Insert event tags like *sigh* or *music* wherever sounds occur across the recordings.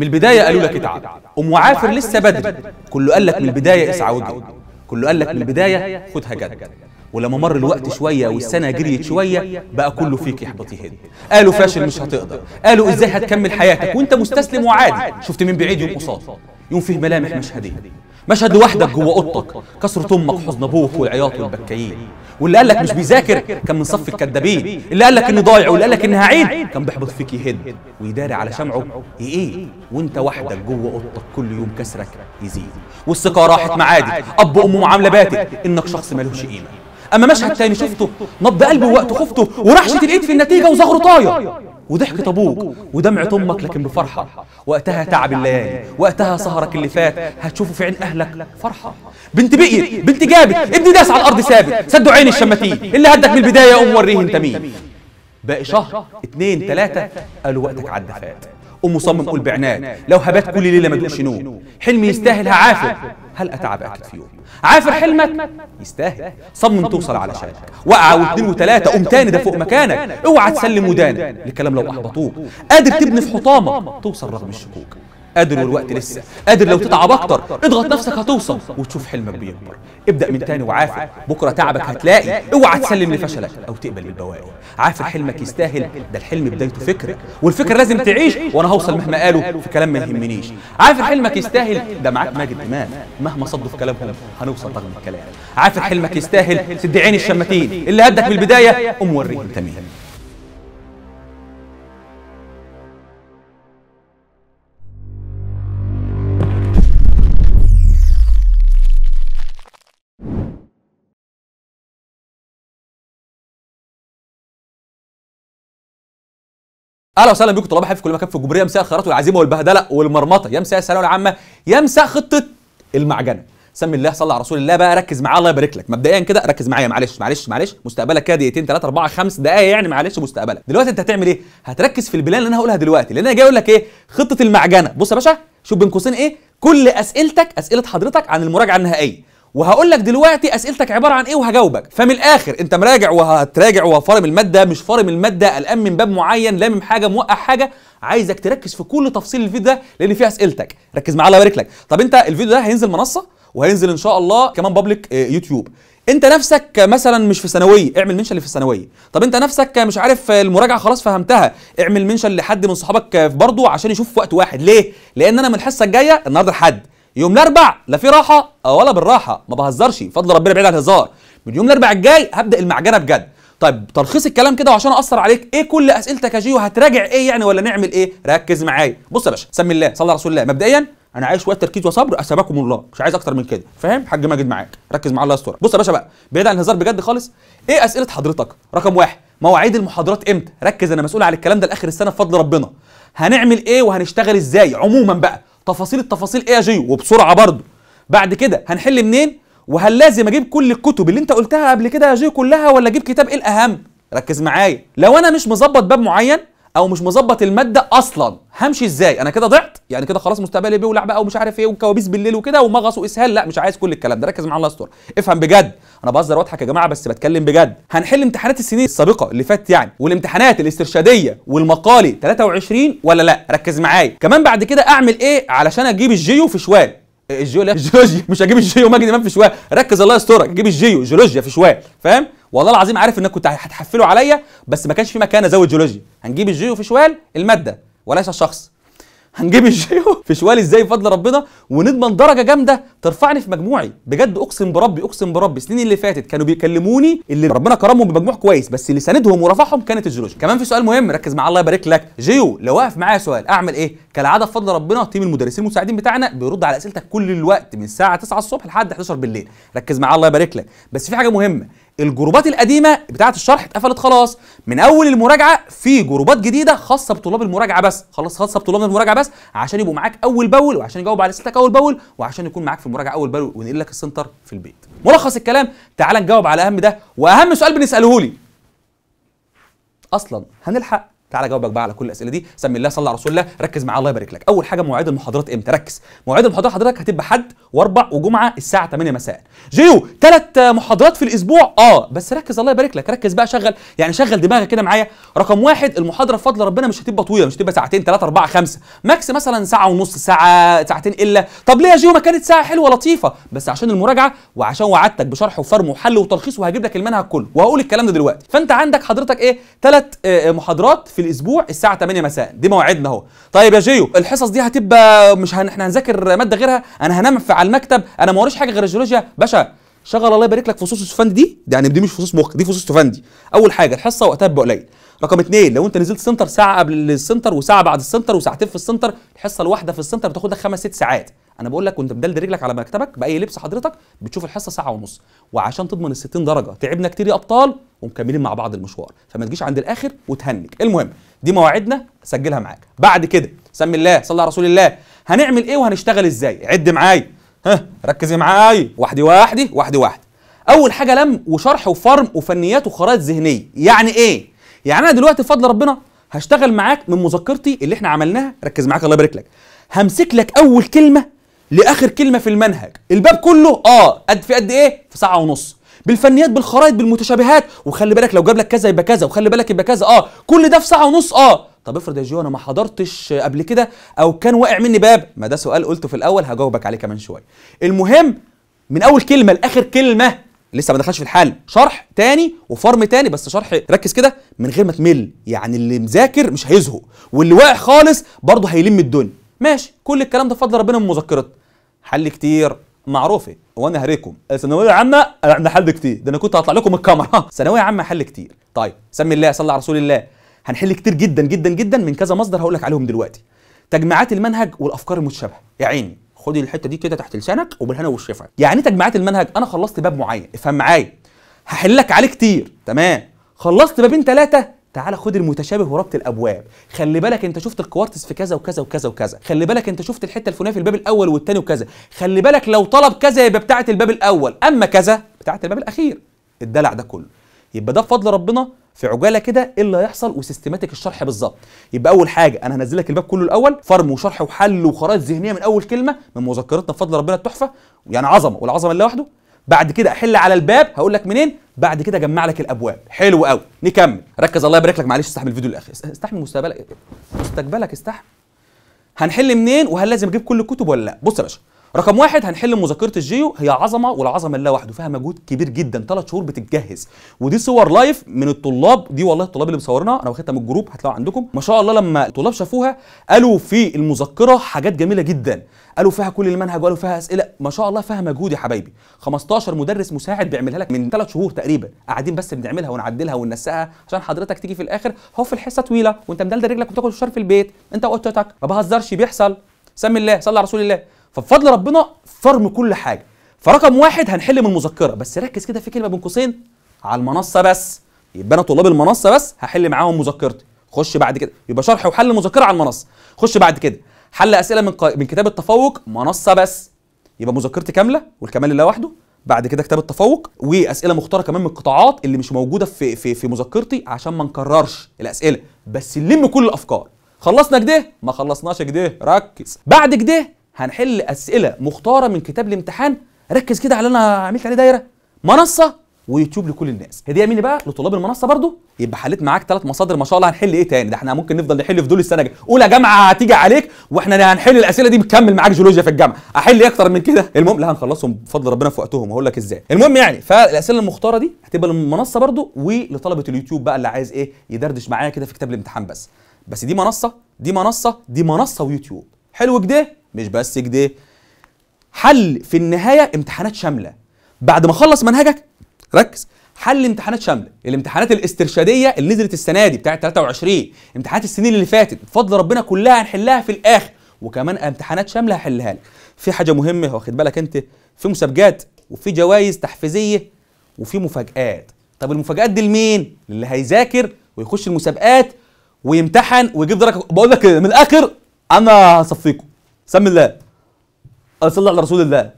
من البدايه قالوا لك اتعب قوم وعافر لسه بدري كله قال لك من البدايه اسعى واجري كله قال لك من البدايه خدها جد ولما مر الوقت شويه والسنه جريت شويه بقى كله فيك يحبطي هد قالوا فاشل مش هتقدر قالوا ازاي هتكمل حياتك وانت مستسلم وعادي شفت من بعيد يوم قصاد يوم فيه ملامح مشهديه مشهد لوحدك جوه اوضتك كسرة امك حزن ابوك والعياط والبكايين واللي قال لك مش بيذاكر كان من صف الكدابين اللي قال لك اني ضايع واللي قال لك اني هعيد كان بيحبط فيك يهد ويداري على شمعه ايه وانت وحدك جوه اوضتك كل يوم كسرك يزيد والثقه راحت معادي اب وامه معامله باتت انك شخص ملوش قيمه اما مشهد تاني شفته نبض قلبي وقت خفته ورحشه الايد في النتيجه وزغره طاير وضحكة أبوك ودمعة أمك لكن بفرحة وقتها تعب الليالي وقتها سهرك اللي فات هتشوفه في عين أهلك فرحة بنت بقيت بنت جابت ابني داس على الأرض ثابت سدوا عين الشماتين اللي هدك من البداية قوم وريه أنت مين باقي شهر اتنين تلاتة قالوا وقتك عدى فات ومصمم قول بعناد لو هبات كل ليله ما دوش نوم حلمي يستاهلها عافر هل اتعب اكل في يوم عافر حلمك يستاهل صمم توصل على شانك وقع واثنين وثلاثه قوم تاني ده فوق مكانك اوعى تسلم ودانك الكلام لو احبطوك قادر تبني في حطامك توصل رغم الشكوك قادر والوقت لسه قادر لو تتعب اكتر اضغط نفسك هتوصل وتشوف حلمك بيكبر ابدا من تاني وعافر بكره تعبك هتلاقي اوعى تسلم لفشلك او تقبل البواقي عافر حلمك يستاهل ده الحلم بدايته فكرك والفكره لازم تعيش وانا هوصل مهما قالوا في كلام ما يهمنيش عافر حلمك يستاهل ده معاك ماجد امام مهما صدوا في كلامهم هنوصل رغم الكلام عافر حلمك يستاهل سد عين الشماتين اللي هدك بالبدايه قوم وريهم تمين اهلا وسهلا بيكم طلاب حبيب في كل مكان في الجمهوريه مساء الخيرات والعزيمه والبهدله والمرمطه يا مساء الثانويه العامه يا مساء خطه المعجنه سمي الله صلى على رسول الله بقى ركز معاه الله يبارك لك مبدئيا كده ركز معايا معلش معلش معلش مستقبلك كده دقيقتين ثلاثه اربعه خمس دقائق يعني معلش مستقبلك دلوقتي انت هتعمل ايه هتركز في البلان اللي انا هقولها دلوقتي لان انا جاي اقول لك ايه خطه المعجنه بص يا باشا شوف بين قوسين ايه كل اسئلتك اسئله حضرتك عن المراجعه النهائيه وهقول لك دلوقتي اسئلتك عباره عن ايه وهجاوبك فمن الاخر انت مراجع وهتراجع وفارم الماده مش فارم الماده قلقان من باب معين لامم حاجه موقع حاجه عايزك تركز في كل تفصيل الفيديو ده لان فيه اسئلتك ركز معايا الله يبارك لك طب انت الفيديو ده هينزل منصه وهينزل ان شاء الله كمان بابليك آه، يوتيوب انت نفسك مثلا مش في ثانويه اعمل منشن اللي في الثانويه طب انت نفسك مش عارف المراجعه خلاص فهمتها اعمل منشن لحد من صحابك برضه عشان يشوف في وقت واحد ليه لان انا من الحصه الجايه النهارده الحد يوم الاربع لا في راحه آه، ولا بالراحه ما بهزرش فضل ربنا بعيد عن الهزار من يوم الاربع الجاي هبدا المعجنه بجد طيب تلخيص الكلام كده وعشان اثر عليك ايه كل اسئلتك يا جيو هتراجع ايه يعني ولا نعمل ايه ركز معايا بص يا باشا سمي الله صلى على رسول الله مبدئيا انا عايش وقت تركيز وصبر اسابكم الله مش عايز اكتر من كده فاهم حاج ماجد معاك ركز معايا الله يستر بص يا باشا بقى بعيد عن الهزار بجد خالص ايه اسئله حضرتك رقم واحد مواعيد المحاضرات امتى ركز انا مسؤول على الكلام ده لاخر السنه بفضل ربنا هنعمل ايه وهنشتغل ازاي عموما بقى تفاصيل التفاصيل ايه يا جيو وبسرعه برضو بعد كده هنحل منين وهل لازم اجيب كل الكتب اللي انت قلتها قبل كده يا جيو كلها ولا اجيب كتاب ايه الاهم ركز معايا لو انا مش مظبط باب معين او مش مظبط الماده اصلا همشي ازاي انا كده ضعت يعني كده خلاص مستقبلي بيولع بقى ومش عارف ايه وكوابيس بالليل وكده ومغص واسهال لا مش عايز كل الكلام ده ركز معايا الله يستر افهم بجد انا بهزر واضحك يا جماعه بس بتكلم بجد هنحل امتحانات السنين السابقه اللي فاتت يعني والامتحانات الاسترشاديه والمقالي 23 ولا لا ركز معايا كمان بعد كده اعمل ايه علشان اجيب الجيو في شوال الجيو لا الجيولوجيا *laughs* مش هجيب الجيو مجدي امام في شوال ركز الله يسترك جيب الجيو جيولوجيا في شوال فاهم والله العظيم عارف انك كنت هتحفله عليا بس ما كانش في مكان ازود جيولوجيا هنجيب الجيو في شوال الماده وليس الشخص هنجيب الجيو في شوال ازاي بفضل ربنا ونضمن درجه جامده ترفعني في مجموعي بجد اقسم بربي اقسم بربي السنين اللي فاتت كانوا بيكلموني اللي ربنا كرمهم بمجموع كويس بس اللي ساندهم ورفعهم كانت الجيولوجيا كمان في سؤال مهم ركز مع الله يبارك لك جيو لو واقف معايا سؤال اعمل ايه كالعاده بفضل ربنا تيم المدرسين المساعدين بتاعنا بيرد على اسئلتك كل الوقت من الساعه 9 الصبح لحد 11 بالليل ركز مع الله يبارك لك بس في حاجه مهمه الجروبات القديمه بتاعه الشرح اتقفلت خلاص من اول المراجعه في جروبات جديده خاصه بطلاب المراجعه بس خلاص خاصه بطلاب المراجعه بس عشان يبقوا معاك اول باول وعشان يجاوب على اسئلتك اول باول وعشان يكون معاك في المراجعه اول باول ونقل لك السنتر في البيت ملخص الكلام تعال نجاوب على اهم ده واهم سؤال بنساله لي اصلا هنلحق تعالى جاوبك بقى على كل الاسئله دي سمي الله صلى على رسول الله ركز معايا الله يبارك لك اول حاجه مواعيد المحاضرات امتى ركز مواعيد المحاضرات حضرتك هتبقى حد واربع وجمعه الساعه 8 مساء جيو ثلاث محاضرات في الاسبوع اه بس ركز الله يبارك لك ركز بقى شغل يعني شغل دماغك كده معايا رقم واحد المحاضره بفضل ربنا مش هتبقى طويله مش هتبقى ساعتين ثلاثه اربعه خمسه ماكس مثلا ساعه ونص ساعه ساعتين الا طب ليه يا جيو ما كانت ساعه حلوه لطيفه بس عشان المراجعه وعشان وعدتك بشرح وفرم وحل وتلخيص وهجيب لك المنهج كله وهقول الكلام ده دلوقتي فانت عندك حضرتك ايه ثلاث آه، آه، محاضرات في في الاسبوع الساعه 8 مساء دي مواعيدنا اهو طيب يا جيو الحصص دي هتبقى مش هن... احنا هنذاكر ماده غيرها انا هنام على المكتب انا ما وريش حاجه غير الجيولوجيا باشا شغل الله يبارك لك فصوص السفندي دي يعني دي مش فصوص مخ دي فصوص سفندي اول حاجه الحصه وقتها بقى قليل رقم اثنين لو انت نزلت سنتر ساعه قبل السنتر وساعه بعد السنتر وساعتين في السنتر الحصه الواحده في السنتر بتاخد لك خمس ست ساعات انا بقول لك وانت مدلد رجلك على مكتبك باي لبس حضرتك بتشوف الحصه ساعه ونص وعشان تضمن ال 60 درجه تعبنا كتير يا ابطال ومكملين مع بعض المشوار فما تجيش عند الاخر وتهنج المهم دي مواعيدنا سجلها معاك بعد كده سمي الله صلى على رسول الله هنعمل ايه وهنشتغل ازاي عد معايا ها ركزي معايا واحده واحده واحده واحده اول حاجه لم وشرح وفرم وفنيات وخرائط ذهنيه يعني ايه يعني انا دلوقتي بفضل ربنا هشتغل معاك من مذكرتي اللي احنا عملناها ركز معاك الله يبارك لك همسك لك اول كلمه لاخر كلمه في المنهج الباب كله اه قد في قد ايه في ساعه ونص بالفنيات بالخرائط بالمتشابهات وخلي بالك لو جاب لك كذا يبقى كذا وخلي بالك يبقى كذا اه كل ده في ساعه ونص اه طب افرض يا جيو انا ما حضرتش قبل كده او كان واقع مني باب ما ده سؤال قلته في الاول هجاوبك عليه كمان شويه المهم من اول كلمه لاخر كلمه لسه ما دخلش في الحل شرح تاني وفرم تاني بس شرح ركز كده من غير ما تمل يعني اللي مذاكر مش هيزهق واللي واقع خالص برضه هيلم الدنيا ماشي كل الكلام ده بفضل ربنا من مذكرات حل كتير معروفه إيه؟ وانا هريكم الثانويه عامه انا حل كتير ده انا كنت هطلع لكم الكاميرا *laughs* ثانويه عامه حل كتير طيب سمي الله صلى على رسول الله هنحل كتير جدا جدا جدا من كذا مصدر هقول لك عليهم دلوقتي تجمعات المنهج والافكار المتشابهه يا عيني خدي الحته دي كده تحت لسانك وبالهنا والشفا يعني تجمعات المنهج انا خلصت باب معين افهم معايا هحل لك عليه كتير تمام خلصت بابين ثلاثه تعالى خد المتشابه وربط الابواب خلي بالك انت شفت الكوارتز في كذا وكذا وكذا وكذا خلي بالك انت شفت الحته الفلانيه في الباب الاول والثاني وكذا خلي بالك لو طلب كذا يبقى بتاعه الباب الاول اما كذا بتاعه الباب الاخير الدلع ده كله يبقى ده بفضل ربنا في عجاله كده ايه اللي هيحصل وسيستماتيك الشرح بالظبط يبقى اول حاجه انا هنزل لك الباب كله الاول فرم وشرح وحل وخرائط ذهنيه من اول كلمه من مذكرتنا بفضل ربنا التحفه يعني عظمه والعظمه لوحده بعد كده احل على الباب هقول لك منين بعد كده اجمع لك الابواب حلو قوي نكمل ركز الله يبارك لك معلش استحمل الفيديو للاخر استحمل مستقبلك مستقبلك استحمل هنحل منين وهل لازم اجيب كل الكتب ولا لا بص يا باشا رقم واحد هنحل مذاكره الجيو هي عظمه والعظمه لله وحده فيها مجهود كبير جدا ثلاث شهور بتتجهز ودي صور لايف من الطلاب دي والله الطلاب اللي مصورنا انا واخدتها من الجروب هتلاقوها عندكم ما شاء الله لما الطلاب شافوها قالوا في المذكره حاجات جميله جدا قالوا فيها كل المنهج وقالوا فيها اسئله ما شاء الله فيها مجهود يا حبايبي 15 مدرس مساعد بيعملها لك من ثلاث شهور تقريبا قاعدين بس بنعملها ونعدلها وننسقها عشان حضرتك تيجي في الاخر هو في الحصه طويله وانت مدلدل رجلك وتاكل فشار في البيت انت وقتك ما بهزرش بيحصل سم الله صلى على رسول الله فبفضل ربنا فرم كل حاجه فرقم واحد هنحل من المذكره بس ركز كده في كلمه بين قوسين على المنصه بس يبقى انا طلاب المنصه بس هحل معاهم مذكرتي خش بعد كده يبقى شرح وحل مذكره على المنصه خش بعد كده حل اسئله من ق... من كتاب التفوق منصه بس يبقى مذكرتي كامله والكمال لله وحده بعد كده كتاب التفوق واسئله مختاره كمان من القطاعات اللي مش موجوده في في في مذكرتي عشان ما نكررش الاسئله بس نلم كل الافكار خلصنا كده ما خلصناش كده ركز بعد كده هنحل اسئله مختاره من كتاب الامتحان ركز كده على اللي انا عملت عليه دايره منصه ويوتيوب لكل الناس هديه مني بقى لطلاب المنصه برضو يبقى حليت معاك ثلاث مصادر ما شاء الله هنحل ايه تاني ده احنا ممكن نفضل نحل في دول السنه الجايه اولى جامعه هتيجي عليك واحنا هنحل الاسئله دي بتكمل معاك جيولوجيا في الجامعه احل ايه اكتر من كده المهم لا هنخلصهم بفضل ربنا في وقتهم هقول لك ازاي المهم يعني فالاسئله المختاره دي هتبقى للمنصه برضو ولطلبه اليوتيوب بقى اللي عايز ايه يدردش معايا كده في كتاب الامتحان بس بس دي منصه دي منصه دي منصه ويوتيوب حلو كده مش بس كده حل في النهايه امتحانات شامله بعد ما اخلص منهجك ركز حل امتحانات شامله الامتحانات الاسترشاديه اللي نزلت السنه دي بتاعه 23 امتحانات السنين اللي فاتت بفضل ربنا كلها هنحلها في الاخر وكمان امتحانات شامله هحلها لك في حاجه مهمه واخد بالك انت في مسابقات وفي جوائز تحفيزيه وفي مفاجات طب المفاجات دي لمين اللي هيذاكر ويخش المسابقات ويمتحن ويجيب درجه بقول لك من الاخر انا هصفيكم سم الله صلى على رسول الله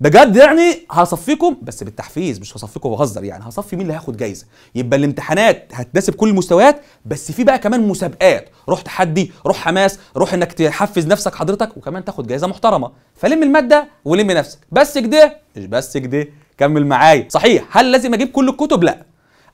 بجد يعني هصفيكم بس بالتحفيز مش هصفيكم بهزر يعني هصفي مين اللي هياخد جايزه يبقى الامتحانات هتناسب كل المستويات بس في بقى كمان مسابقات روح تحدي روح حماس روح انك تحفز نفسك حضرتك وكمان تاخد جايزه محترمه فلم الماده ولم نفسك بس كده مش بس كده كمل معايا صحيح هل لازم اجيب كل الكتب لا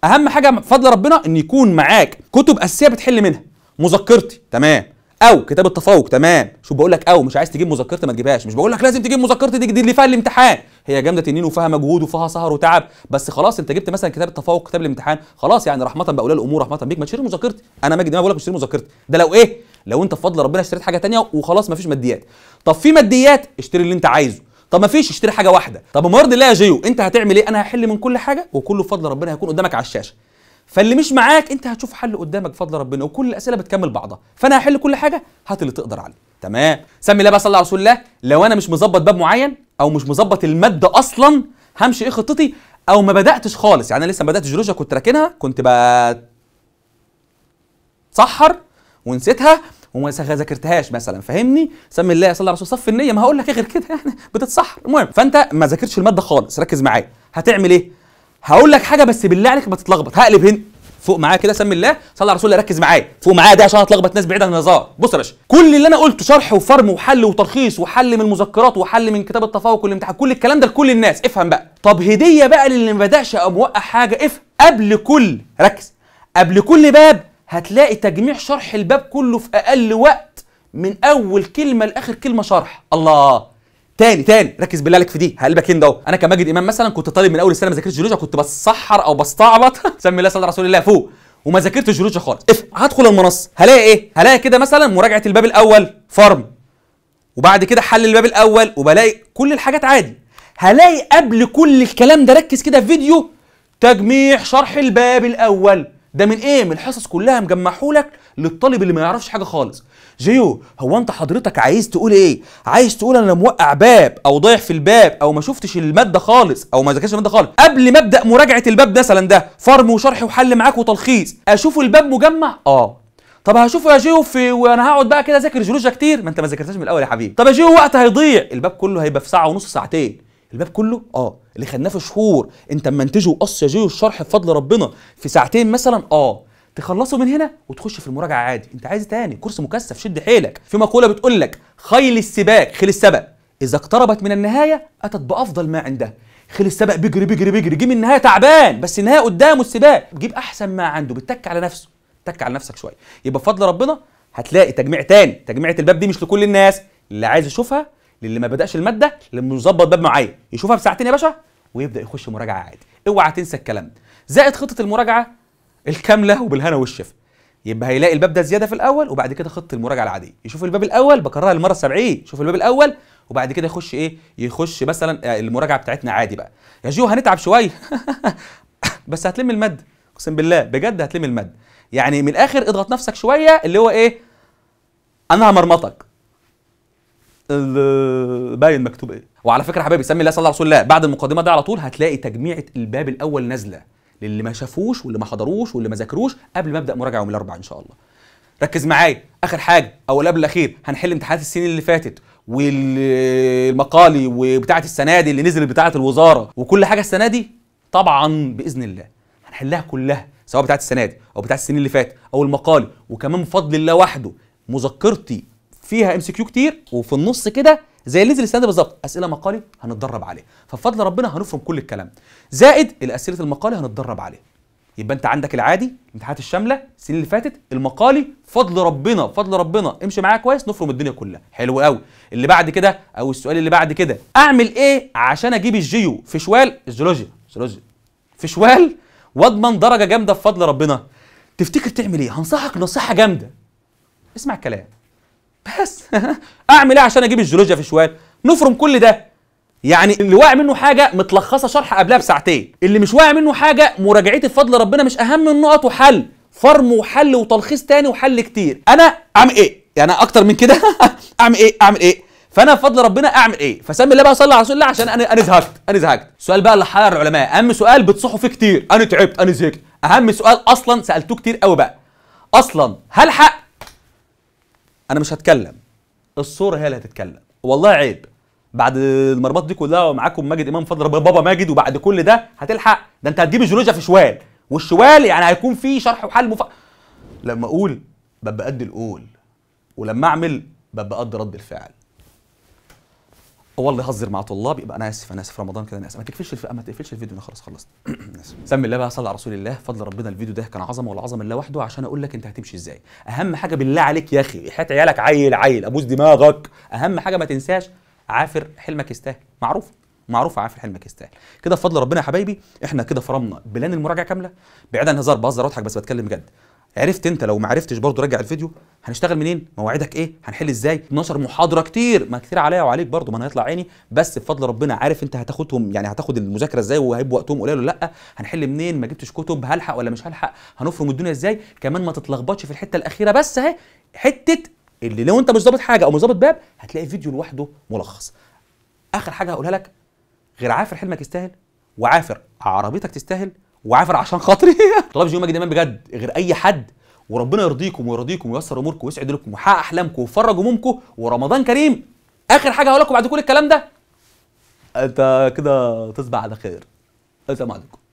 اهم حاجه بفضل ربنا ان يكون معاك كتب اساسيه بتحل منها مذكرتي تمام او كتاب التفوق تمام شو بقول لك او مش عايز تجيب مذكرتي ما تجيبهاش مش بقول لك لازم تجيب مذكرتي دي اللي فيها الامتحان هي جامده تنين وفيها مجهود وفيها سهر وتعب بس خلاص انت جبت مثلا كتاب التفوق كتاب الامتحان خلاص يعني رحمه باولياء الامور رحمه بيك ما تشيل مذكرتي انا ماجد ما بقول لك مش تشيل مذكرتي ده لو ايه لو انت بفضل ربنا اشتريت حاجه تانية وخلاص ما فيش ماديات طب في ماديات اشتري اللي انت عايزه طب ما فيش اشتري حاجه واحده طب المرض اللي الله يا جيو انت هتعمل ايه انا هحل من كل حاجه وكله بفضل ربنا هيكون قدامك على الشاشه فاللي مش معاك انت هتشوف حل قدامك بفضل ربنا وكل الاسئله بتكمل بعضها فانا هحل كل حاجه هات اللي تقدر عليه تمام سمي الله بقى صلى على رسول الله لو انا مش مظبط باب معين او مش مظبط الماده اصلا همشي ايه خطتي او ما بداتش خالص يعني انا لسه ما بداتش جيولوجيا كنت راكنها كنت بتسحر ونسيتها وما ذاكرتهاش مثلا فاهمني سمي الله صلى الله رسول صف النيه ما هقول لك ايه غير كده يعني *laughs* بتتسحر المهم فانت ما ذاكرتش الماده خالص ركز معايا هتعمل ايه هقول لك حاجه بس بالله عليك ما تتلخبط هقلب هنا فوق معايا كده سمي الله صلى على رسول الله ركز معايا فوق معايا ده عشان اتلخبط ناس بعيده عن النظار بص يا باشا كل اللي انا قلته شرح وفرم وحل وترخيص وحل من المذكرات وحل من كتاب التفوق والامتحان كل الكلام ده لكل الناس افهم بقى طب هديه بقى للي ما بداش او موقع حاجه افهم قبل كل ركز قبل كل باب هتلاقي تجميع شرح الباب كله في اقل وقت من اول كلمه لاخر كلمه شرح الله تاني تاني ركز بالله عليك في دي هقلبك هنا اهو انا كماجد امام مثلا كنت طالب من اول السنه ما ذاكرتش جيولوجيا كنت بسحر او بستعبط *laughs* سمي الله صلى رسول الله فوق وما ذاكرتش جيولوجيا خالص اف هدخل المنصه هلاقي ايه هلاقي كده مثلا مراجعه الباب الاول فارم وبعد كده حل الباب الاول وبلاقي كل الحاجات عادي هلاقي قبل كل الكلام ده ركز كده في فيديو تجميع شرح الباب الاول ده من ايه من الحصص كلها مجمعهولك للطالب اللي ما يعرفش حاجه خالص جيو هو انت حضرتك عايز تقول ايه عايز تقول انا موقع باب او ضايع في الباب او ما شفتش الماده خالص او ما ذاكرش الماده خالص قبل ما ابدا مراجعه الباب مثلا ده فرم وشرح وحل معاك وتلخيص اشوف الباب مجمع اه طب هشوفه يا جيو في وانا هقعد بقى كده اذاكر جيولوجيا كتير ما انت ما ذاكرتهاش من الاول يا حبيبي طب يا جيو وقت هيضيع الباب كله هيبقى في ساعه ونص ساعتين الباب كله اه اللي خدناه شهور انت اما انتجه وقص يا جيو الشرح بفضل ربنا في ساعتين مثلا اه تخلصه من هنا وتخش في المراجعه عادي انت عايز تاني كورس مكثف شد حيلك في مقوله بتقول لك خيل السباق خيل السبق اذا اقتربت من النهايه اتت بافضل ما عندها خيل السبق بيجري بيجري بيجري جه من النهايه تعبان بس النهايه قدامه السباق جيب احسن ما عنده بتك على نفسه تك على نفسك شويه يبقى بفضل ربنا هتلاقي تجميع تاني تجميعة الباب دي مش لكل الناس اللي عايز يشوفها للي ما بداش الماده لما مظبط باب معين يشوفها بساعتين يا باشا ويبدا يخش مراجعه عادي اوعى تنسى الكلام ده زائد خطه المراجعه الكامله وبالهنا والشفا يبقى هيلاقي الباب ده زياده في الاول وبعد كده خطه المراجعه العاديه يشوف الباب الاول بكررها المره 70 يشوف الباب الاول وبعد كده يخش ايه يخش مثلا آه، المراجعه بتاعتنا عادي بقى يا جو هنتعب شويه *laughs* بس هتلم الماده اقسم بالله بجد هتلم الماده يعني من الاخر اضغط نفسك شويه اللي هو ايه انا همرمطك باين مكتوب ايه وعلى فكره حبايبي سمي الله صلى الله عليه وسلم بعد المقدمه دي على طول هتلاقي تجميعه الباب الاول نازله للي ما شافوش واللي ما حضروش واللي ما ذاكروش قبل ما ابدا مراجعه يوم الاربعاء ان شاء الله ركز معايا اخر حاجه او قبل الاخير هنحل امتحانات السنين اللي فاتت والمقالي وبتاعه السنه دي اللي نزلت بتاعه الوزاره وكل حاجه السنه دي طبعا باذن الله هنحلها كلها سواء بتاعه السنه دي او بتاعه السنين اللي فاتت او المقالي وكمان بفضل الله وحده مذكرتي فيها ام سي كيو كتير وفي النص كده زي نزل السنه بالظبط اسئله مقالي هنتدرب عليه فبفضل ربنا هنفرم كل الكلام زائد الاسئله المقالي هنتدرب عليه يبقى انت عندك العادي الامتحانات الشامله السنين اللي فاتت المقالي فضل ربنا فضل ربنا امشي معايا كويس نفرم الدنيا كلها حلو قوي اللي بعد كده او السؤال اللي بعد كده اعمل ايه عشان اجيب الجيو في شوال الجيولوجيا الجيولوجيا في شوال واضمن درجه جامده بفضل ربنا تفتكر تعمل ايه هنصحك نصيحه جامده اسمع الكلام بس *laughs* اعمل ايه عشان اجيب الجيولوجيا في شوال نفرم كل ده يعني اللي واقع منه حاجه متلخصه شرح قبلها بساعتين اللي مش واقع منه حاجه مراجعتي بفضل ربنا مش اهم النقط وحل فرم وحل وتلخيص تاني وحل كتير انا اعمل ايه يعني اكتر من كده *laughs* اعمل ايه اعمل ايه فانا بفضل ربنا اعمل ايه فسمي الله بقى صلى على رسول الله عشان انا انا زهقت انا زهقت سؤال بقى اللي حير العلماء اهم سؤال بتصحوا فيه كتير انا تعبت انا زهقت اهم سؤال اصلا سالتوه كتير قوي بقى اصلا هل حق انا مش هتكلم الصوره هي اللي هتتكلم والله عيب بعد المربط دي كلها ومعاكم ماجد امام فضل بابا ماجد وبعد كل ده هتلحق ده انت هتجيب الجيولوجيا في شوال والشوال يعني هيكون فيه شرح وحل مف... لما اقول ببقى قد القول ولما اعمل ببقى قد رد الفعل والله هزر مع طلابي يبقى انا اسف انا اسف رمضان كده انا اسف ما تقفلش الف... ما تقفلش الفيديو انا خلاص خلصت *clears throat* سمي الله بقى صلى على رسول الله فضل ربنا الفيديو ده كان عظمه ولا عظمه الله وحده عشان اقول لك انت هتمشي ازاي اهم حاجه بالله عليك يا اخي حياه عيالك عيل عيل ابوس دماغك اهم حاجه ما تنساش عافر حلمك يستاهل معروف معروف عافر حلمك يستاهل كده بفضل ربنا يا حبايبي احنا كده فرمنا بلان المراجعه كامله بعيد عن هزار بهزر واضحك بس بتكلم جد عرفت انت لو ما عرفتش برضه راجع الفيديو هنشتغل منين مواعيدك ايه هنحل ازاي 12 محاضره كتير ما كتير عليا وعليك برضه ما انا هيطلع عيني بس بفضل ربنا عارف انت هتاخدهم يعني هتاخد المذاكره ازاي وهيبقى وقتهم قليل ولا لا هنحل منين ما جبتش كتب هلحق ولا مش هلحق هنفرم الدنيا ازاي كمان ما تتلخبطش في الحته الاخيره بس اهي حته اللي لو انت مش ظابط حاجه او مش ظابط باب هتلاقي فيديو لوحده ملخص اخر حاجه هقولها لك غير عافر حلمك يستاهل وعافر عربيتك تستاهل وعافر عشان خاطري طلبش يومك دايما بجد غير اي حد وربنا يرضيكم ويرضيكم وييسر اموركم ويسعد لكم ويحقق احلامكم ويفرج همومكم ورمضان كريم اخر حاجه هقول لكم بعد كل الكلام ده انت كده تصبح على خير السلام عليكم